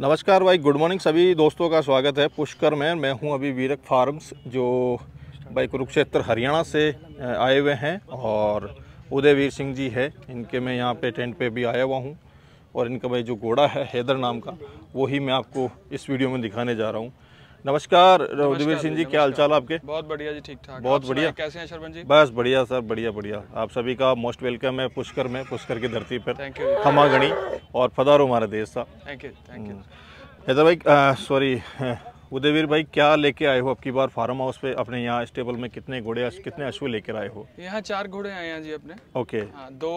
नमस्कार भाई good morning सभी दोस्तों का स्वागत है पुष्कर में मैं हूं अभी वीरक फार्म्स जो भाई कुरुक्षेत्र हरियाणा से आए हुए हैं और उदयवीर सिंह जी है इनके मैं यहाँ पे टेंट पे भी आया हुआ हूँ और इनका भाई जो घोड़ा है हैदर नाम का वही मैं आपको इस वीडियो में दिखाने जा रहा हूँ नमस्कार रघुवीर सिंह जी क्या हालचाल आपके बहुत बढ़िया जी ठीक ठाक बहुत बढ़िया कैसे हैं शर्मन जी बस बढ़िया सर बढ़िया बढ़िया आप सभी का मोस्ट वेलकम है पुष्कर में पुष्कर की धरती पर हमागणी और फदारो हमारा देश का thank you thank you Haider भाई सॉरी उदयवीर भाई क्या लेके आए हो आपकी बार फार्म हाउस पे अपने यहाँ स्टेबल में कितने घोड़े कितने अश्व लेकर आए हो यहाँ चार घोड़े आए हैं जी अपने ओके हाँ, दो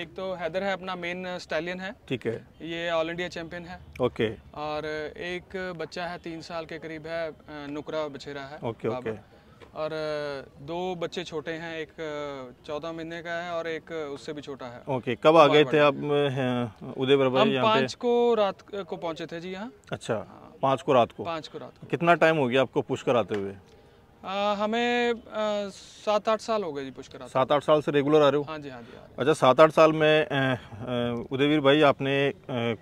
एक तो हैदर है अपना मेन स्टैलियन है ठीक है ये ऑल इंडिया चैंपियन है ओके और एक बच्चा है तीन साल के करीब है नुकरा बछेरा है ओके ओके और दो बच्चे छोटे हैं एक चौदह महीने का है और एक उससे भी छोटा है ओके कब आ गए थे आप उदयपुर हम पाँच को रात को पहुंचे थे जी यहाँ अच्छा हाँ। पाँच को रात को पाँच को रात को कितना टाइम हो गया आपको पुश कराते हुए आ, हमें सात आठ साल हो गए जी पुश कराते सात आठ साल से रेगुलर आ रहे हो हाँ जी हाँ जी अच्छा सात आठ साल में उदयवीर भाई आपने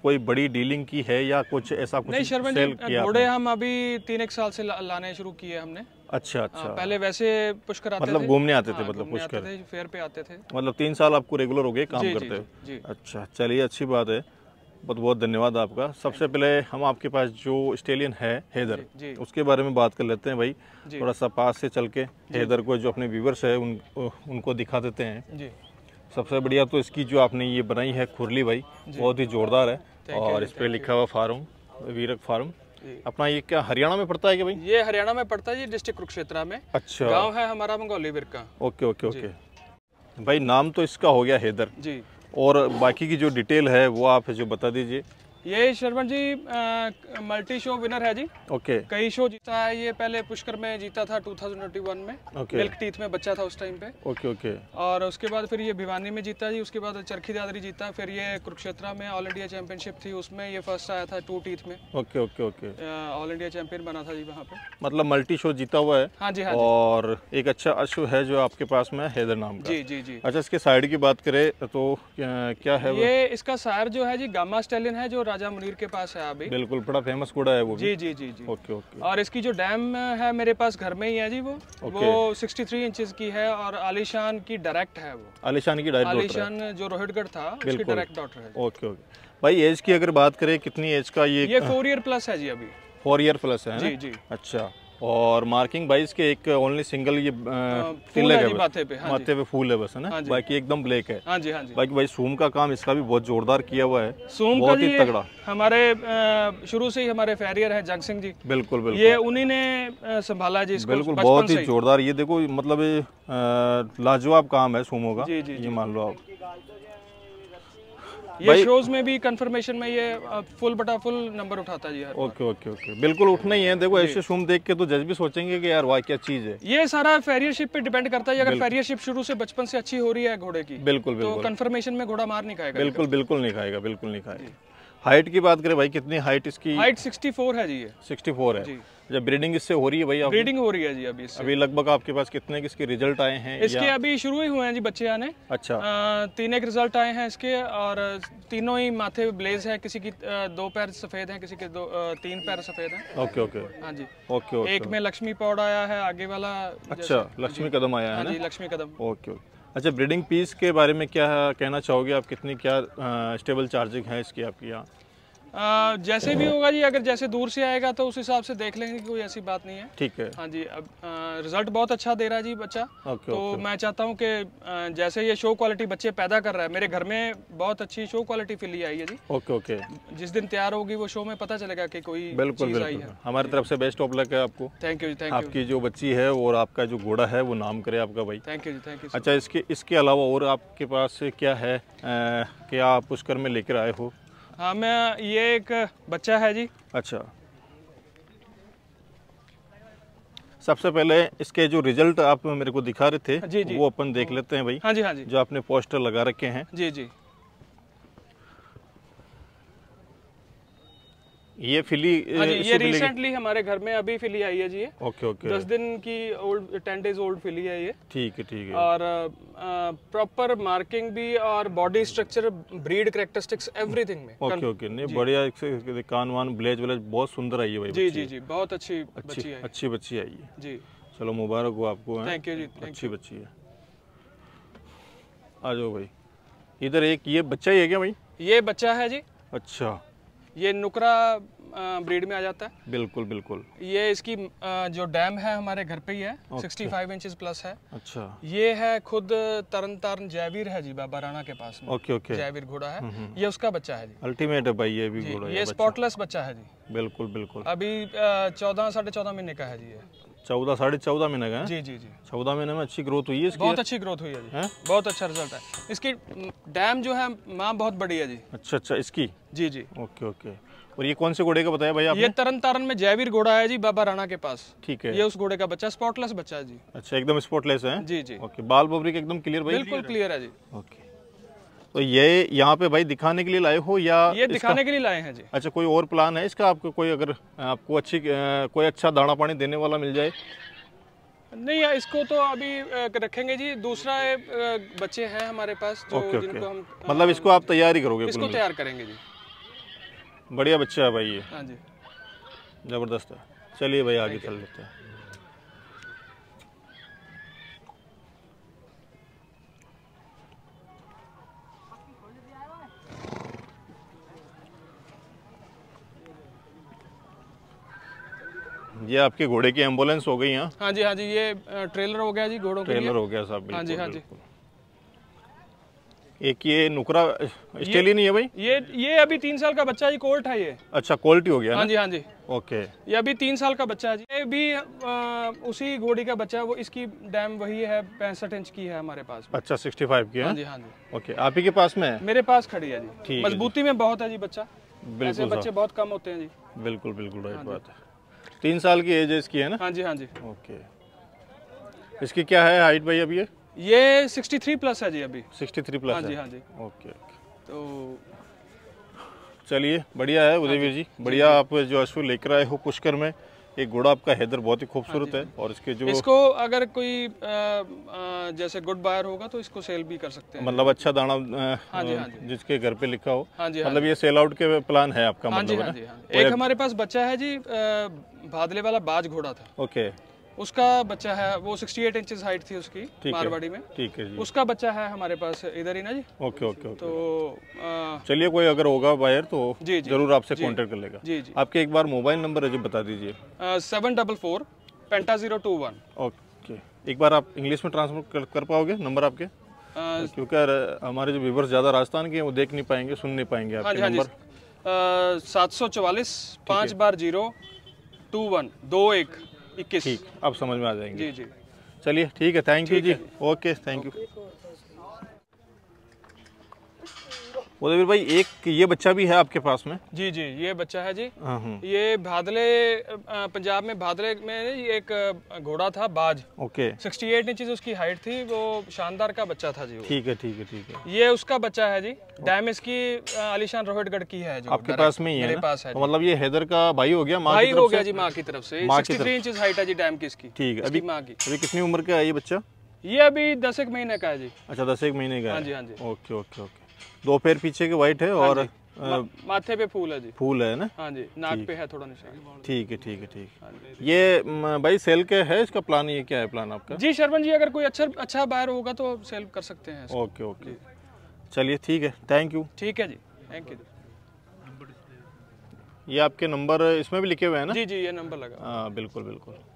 कोई बड़ी डीलिंग की है या कुछ ऐसा कुछ नहीं शर्मा जी घोड़े हम अभी तीन एक साल से लाने शुरू किए हमने अच्छा हाँ, अच्छा आ, पहले वैसे पुष्कर मतलब, हाँ, मतलब घूमने आते थे मतलब पुष्कर फेयर पे आते थे मतलब तीन साल आपको रेगुलर हो गए काम करते हुए अच्छा चलिए अच्छी बात है बहुत बहुत धन्यवाद आपका सबसे पहले हम आपके पास जो स्टेलियन है हैदर जी, जी, उसके बारे में बात कर लेते हैं भाई थोड़ा सा पास से चल के हैदर को जो अपने व्यूवर्स है उन उनको दिखा देते हैं जी सबसे बढ़िया तो इसकी जो आपने ये बनाई है खुरली भाई बहुत ही जोरदार है और इस पर लिखा हुआ फार्म वीरक फार्म अपना ये क्या हरियाणा में पड़ता है क्या भाई ये हरियाणा में पड़ता है डिस्ट्रिक्ट कुरुक्षेत्रा में अच्छा गाँव है हमारा मंगौली का ओके ओके ओके भाई नाम तो इसका हो गया हैदर जी और बाकी की जो डिटेल है वो आप जो बता दीजिए ये Sharman ji multi show winner है जी ओके okay. कई शो जीता है ये पहले पुष्कर में जीता था 2021 में okay. मिल्क टीथ में बच्चा था उस टाइम पे ओके okay, ओके okay. और उसके बाद फिर ये भिवानी में जीता जी उसके बाद चरखी दादरी जीता फिर ये कुरुक्षेत्रा में ऑल इंडिया चैंपियनशिप थी उसमें ये फर्स्ट आया था टू टीथ में okay okay okay all India champion बना था जी वहाँ पे मतलब मल्टी शो जीता हुआ है हाँ जी हाँ और एक अच्छा अश्व है जो आपके पास में हैदर नाम जी जी जी अच्छा इसके साइड की बात करे तो क्या है ये इसका सायर जो है जी गामा स्टेलिन है जो राजा मुनीर के पास है अभी बिल्कुल बड़ा फेमस कूड़ा है वो जी जी जी जी ओके ओके और इसकी जो डैम है मेरे पास घर में ही है जी वो वो 63 इंचेस की है और आलिशान की डायरेक्ट है वो आलिशान की डायरेक्ट आलिशान जो रोहितगढ़ था उसकी डायरेक्ट डॉटर है ओके ओके भाई एज की अगर बात करें कितनी एज का ये ये फोर ईयर प्लस है जी अभी फोर ईयर प्लस है जी जी अच्छा और मार्किंग बाइस के एक ओनली सिंगल ये हाँ, तिलक है माथे पे हाँ माथे पे फूल है बस है ना हाँ बाकी एकदम ब्लैक है हाँ जी हाँ जी बाकी भाई सोम का काम इसका भी बहुत जोरदार किया हुआ है सोम बहुत ही तगड़ा हमारे शुरू से ही हमारे फैरियर है जंग सिंह जी बिल्कुल बिल्कुल ये उन्हीं ने संभाला जी बिल्कुल बहुत ही जोरदार ये देखो मतलब लाजवाब काम है सोमो का ये मान लो आप ये शोज में भी कंफर्मेशन में ये फुल बटा फुल नंबर उठाता जी ओके ओके ओके बिल्कुल उठना ही है देखो ऐसे शूम देख के तो जज भी सोचेंगे कि यार वाह क्या चीज है ये सारा फेरियरशिप पे डिपेंड करता है अगर फेरियरशिप शुरू से बचपन से अच्छी हो रही है घोड़े की बिल्कुल तो कंफर्मेशन में घोड़ा मार नहीं खाएगा बिल्कुल बिल्कुल नहीं खाएगा बिल्कुल नहीं खाएगा हाइट की बात करें भाई कितनी हाइट इसकी हाइट 64 है जी ये 64 है जी जब ब्रीडिंग इससे हो रही है भाई ब्रीडिंग हो रही है जी अभी अभी लगभग आपके पास कितने किसके रिजल्ट आए हैं इसके अभी शुरू ही हुए हैं जी बच्चे आने अच्छा आ, तीन एक रिजल्ट आए हैं इसके और तीनों ही माथे ब्लेज है किसी की दो पैर सफेद है किसी के दो तीन पैर सफेद है ओके ओके हाँ जी ओके एक में लक्ष्मी पौड आया है आगे वाला अच्छा लक्ष्मी कदम आया है हाँ लक्ष्मी कदम ओके ओके अच्छा ब्रीडिंग पीस के बारे में क्या कहना चाहोगे आप कितनी क्या स्टेबल चार्जिंग है इसकी आपकी यहाँ आ, जैसे भी होगा जी अगर जैसे दूर से आएगा तो उस हिसाब से देख लेंगे कोई ऐसी बात नहीं है ठीक है हाँ जी अब आ, रिजल्ट बहुत अच्छा दे रहा है जी बच्चा ओके, तो ओके। मैं चाहता हूँ कि जैसे ये शो क्वालिटी बच्चे पैदा कर रहा है मेरे घर में बहुत अच्छी शो क्वालिटी फिली आई है जी ओके ओके जिस दिन तैयार होगी वो शो में पता चलेगा की कोई बिल्कुल आई है हमारी तरफ से बेस्ट ऑफ लक है आपको थैंक यू थैंक आपकी जो बच्ची है और आपका जो घोड़ा है वो नाम करे आपका भाई थैंक यू थैंक यू अच्छा इसके इसके अलावा और आपके पास क्या है क्या आप पुष्कर में लेकर आए हो हाँ मैं ये एक बच्चा है जी अच्छा सबसे पहले इसके जो रिजल्ट आप मेरे को दिखा रहे थे जी जी वो अपन देख लेते हैं भाई हाँ जी हाँ जी जो आपने पोस्टर लगा रखे हैं जी जी ये फिली हाँ ये रिसेंटली हमारे घर में अभी फिली आई है जी ओके ओके दस दिन की old ten days old filly है ये ठीक है ठीक है और प्रॉपर मार्किंग भी और body structure breed characteristics everything में ओके ओके नहीं बढ़िया कान वान ब्लेज व्लेज बहुत सुंदर आई है जी जी जी बहुत अच्छी अच्छी अच्छी बच्ची आई है जी चलो मुबारक हो आपको थैंक यू जी अच्छी बच्ची है आ जाओ भाई इधर एक ये बच्चा ही है क्या भाई ये बच्चा है जी अच्छा ये नुकरा ब्रीड में आ जाता है बिल्कुल बिल्कुल ये इसकी जो डैम है हमारे घर पे ही है सिक्सटी फाइव इंच प्लस है अच्छा ये है खुद तरन तारन जयवीर है जी बाबा राणा के पास में ओके ओके जयवीर घोड़ा है हम्म, हम्म। ये उसका बच्चा है जी अल्टीमेट है भाई ये भी घोड़ा ये स्पॉटलेस बच्चा है जी बिल्कुल बिल्कुल अभी चौदह साढ़े चौदह महीने का है जी ये चौदह साढ़े चौदह महीने का जी जी जी चौदह महीने में अच्छी ग्रोथ हुई है इसकी बहुत अच्छी ग्रोथ हुई है जी है? बहुत अच्छा रिजल्ट है इसकी डैम जो है माँ बहुत बड़ी है जी अच्छा अच्छा इसकी जी जी ओके ओके और ये कौन से घोड़े का बताया भाई आपने? ये तरन तारण में जयवीर घोड़ा है जी बाबा राणा के पास ठीक है ये उस घोड़े का बच्चा स्पॉटलेस बच्चा है जी अच्छा एकदम स्पॉटलेस है जी जी ओके बाल बोबरी एकदम क्लियर भाई बिल्कुल क्लियर है जी ओके तो ये यहाँ पे भाई दिखाने के लिए लाए हो या ये दिखाने के लिए लाए हैं जी अच्छा कोई और प्लान है इसका आपको कोई अगर आपको अच्छी कोई अच्छा दाना पानी देने वाला मिल जाए नहीं इसको तो अभी रखेंगे जी दूसरा बच्चे हैं हमारे पास जो ओके, जिनको हम मतलब इसको आप तैयारी करोगे इसको तैयार करेंगे जी बढ़िया बच्चा है भाई ये हाँ जबरदस्त है चलिए भाई आगे चल लेते हैं ये आपके घोड़े की एम्बुलेंस हो गई है हाँ जी हाँ जी ये ट्रेलर हो गया जी घोड़ों ट्रेलर हो गया साहब हाँ जी हाँ जी एक ये नुकरा स्टेली नहीं है भाई ये ये अभी तीन साल का बच्चा ये कोल्ट है ये अच्छा कोल्ट ही हो गया हाँ जी हाँ जी ओके ये अभी तीन साल का बच्चा है जी ये भी आ, उसी घोड़ी का बच्चा है वो इसकी डैम वही है पैंसठ इंच की है हमारे पास अच्छा सिक्सटी फाइव की है हाँ जी हाँ जी ओके आप ही के पास में है मेरे पास खड़ी है जी मजबूती में बहुत है जी बच्चा बिल्कुल बच्चे बहुत कम होते हैं जी बिल्कुल बिल्कुल हाँ बात है तीन साल की एज है इसकी है ना हाँ जी हाँ जी ओके इसकी क्या है हाइट भाई अभी ये ये 63 प्लस है जी अभी 63 प्लस हाँ जी हाँ जी ओके तो चलिए बढ़िया है उदयवीर हाँ जी बढ़िया आप जो अश्व लेकर आए हो पुष्कर में एक घोड़ा आपका हैदर बहुत ही खूबसूरत हाँ है और इसके जो इसको अगर कोई आ, आ, जैसे गुड बायर होगा तो इसको सेल भी कर सकते हैं मतलब अच्छा दाना आ, हाँ जी, हाँ जी। जिसके घर पे लिखा हो हाँ जी, हाँ मतलब हाँ ये सेल आउट के प्लान है आपका हाँ मतलब हाँ जी, हाँ जी, हाँ जी। एक हमारे पास बच्चा है जी भादले वाला बाज घोड़ा था ओके उसका बच्चा है वो 68 इंचेस हाइट थी उसकी मारवाड़ी में ठीक है जी। उसका बच्चा है हमारे पास इधर ही ना जी ओके ओके, ओके। तो चलिए कोई अगर होगा बायर तो जी, जी जरूर आपसे कांटेक्ट कर लेगा जी जी आपके एक बार मोबाइल नंबर है जी बता दीजिए seven double four penta zero two one okay एक बार आप इंग्लिश में ट्रांसफर कर, कर पाओगे नंबर आपके क्योंकि हमारे जो व्यूवर्स ज़्यादा राजस्थान के वो देख नहीं पाएंगे सुन नहीं पाएंगे आपके हाँ हाँ नंबर सात सौ चवालीस पाँच बार जीरो टू वन दो एक इक्कीस ठीक अब समझ में आ जाएंगे जी जी चलिए ठीक है थैंक यू जी ओके थैंक यू उदयवीर भाई एक ये बच्चा भी है आपके पास में जी जी ये बच्चा है जी हाँ, हाँ। ये भादले पंजाब में भादले में एक घोड़ा था बाज ओके 68 इंच उसकी हाइट थी वो शानदार का बच्चा था जी ठीक है ठीक है ठीक है ये उसका बच्चा है जी डैम इसकी आलिशान रोहितगढ़ की है जो आपके पास में ही है पास है तो मतलब ये हैदर का भाई हो गया भाई हो गया जी माँ की तरफ से हाइट है जी डैम की इसकी ठीक है अभी माँ की अभी कितनी उम्र का है ये बच्चा ये अभी दस एक महीने का है जी अच्छा दस एक महीने का है हाँ जी हाँ जी ओके ओके ओके दो पैर पीछे के वाइट है हाँ और माथे पे फूल है जी फूल है ना हाँ जी नाक पे है थोड़ा निशान ठीक है ठीक है ठीक हाँ ये भाई सेल के है इसका प्लान ये क्या है प्लान आपका जी शर्मन जी अगर कोई अच्छा अच्छा बायर होगा तो सेल कर सकते हैं ओके ओके चलिए ठीक है थैंक यू ठीक है जी थैंक यू ये आपके नंबर इसमें भी लिखे हुए हैं ना जी जी ये नंबर लगा हाँ बिल्कुल बिल्कुल